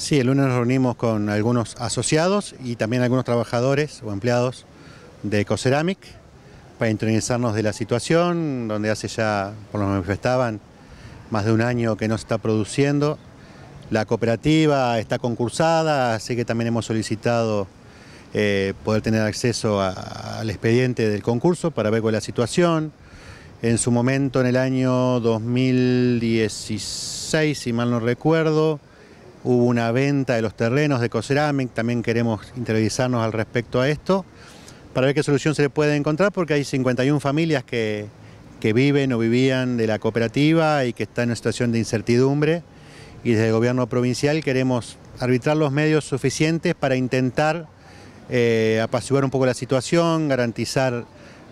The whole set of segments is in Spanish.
Sí, el lunes nos reunimos con algunos asociados y también algunos trabajadores o empleados de Ecoceramic para internalizarnos de la situación, donde hace ya, por lo que manifestaban, más de un año que no se está produciendo. La cooperativa está concursada, así que también hemos solicitado eh, poder tener acceso al expediente del concurso para ver cuál es la situación. En su momento, en el año 2016, si mal no recuerdo, hubo una venta de los terrenos de Coceramic, también queremos intervisarnos al respecto a esto, para ver qué solución se le puede encontrar, porque hay 51 familias que, viven o vivían de la cooperativa y que están en una situación de incertidumbre, y desde el gobierno provincial queremos arbitrar los medios suficientes para intentar eh, apaciguar un poco la situación, garantizar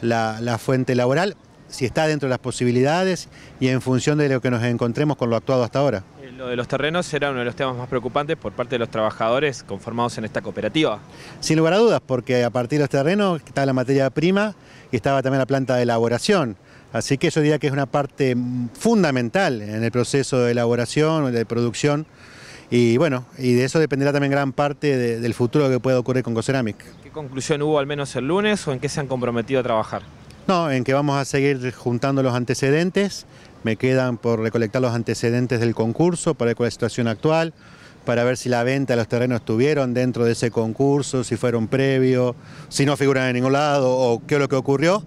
la fuente laboral, si está dentro de las posibilidades y en función de lo que nos encontremos con lo actuado hasta ahora. Lo de los terrenos era uno de los temas más preocupantes por parte de los trabajadores conformados en esta cooperativa. Sin lugar a dudas, porque a partir de los este terrenos estaba la materia prima y estaba también la planta de elaboración. Así que yo diría que es una parte fundamental en el proceso de elaboración de producción. Y bueno, y de eso dependerá también gran parte del futuro que pueda ocurrir con Coceramic. ¿Qué conclusión hubo al menos el lunes o en qué se han comprometido a trabajar? No, en que vamos a seguir juntando los antecedentes me quedan por recolectar los antecedentes del concurso para ver cuál es la situación actual, para ver si la venta de los terrenos estuvieron dentro de ese concurso, si fueron previos, si no figuran en ningún lado o qué es lo que ocurrió.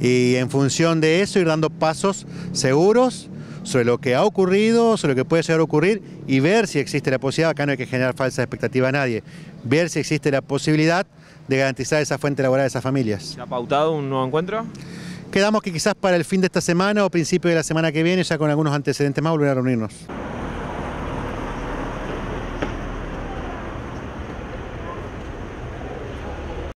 Y en función de eso ir dando pasos seguros sobre lo que ha ocurrido, sobre lo que puede llegar a ocurrir y ver si existe la posibilidad, acá no hay que generar falsa expectativa a nadie, ver si existe la posibilidad de garantizar esa fuente laboral de esas familias. ¿Se ha pautado un nuevo encuentro? Quedamos que quizás para el fin de esta semana o principio de la semana que viene, ya con algunos antecedentes más, volver a reunirnos.